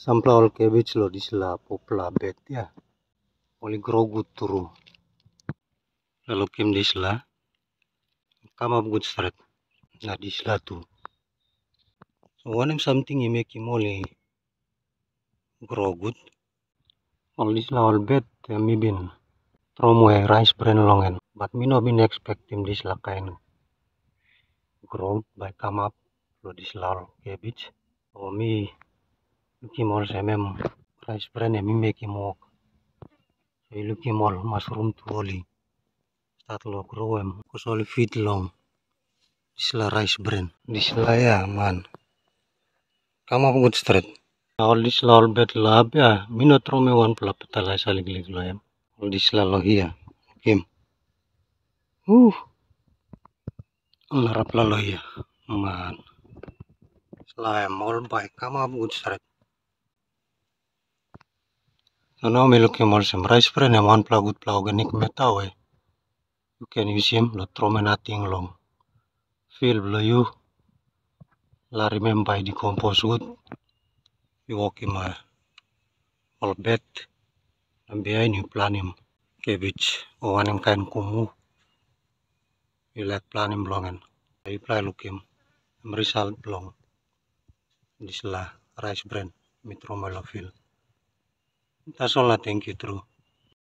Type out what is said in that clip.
sunflower cabbage lo di sela popla bet ya oli grogu turu lalu kim di sela come good start na di sela tu so one something i make him oli grow ol disla ol bet bed ya, mi bin from ya, rice brand longen but mino no expectim expect him disla kain kind grow by kama lo disla ol lower cabbage o mi lukimol mem rice brand ya mime kimok soy lukimol mushroom tuoli start lo grow em kusoli feed long disla rice brand disla ya man kamu apa good straight all disla all bet lab ya minot rome one pula petala saling lik lo em all disla lo hia ya, kim uh larap lo ya man selain mall baik kamu aku good Now me looking more some rice bread and one plywood ply organic metal. way. You can use him lo trome nothing long. Feel blow you la remember the compost wood. You walk him a all bed and behind you plant him cabbage or oh, one kind kumu. You let plant him long and you ply look him. I'm result long. This la rice bran. mitroma lo That's all I thank you true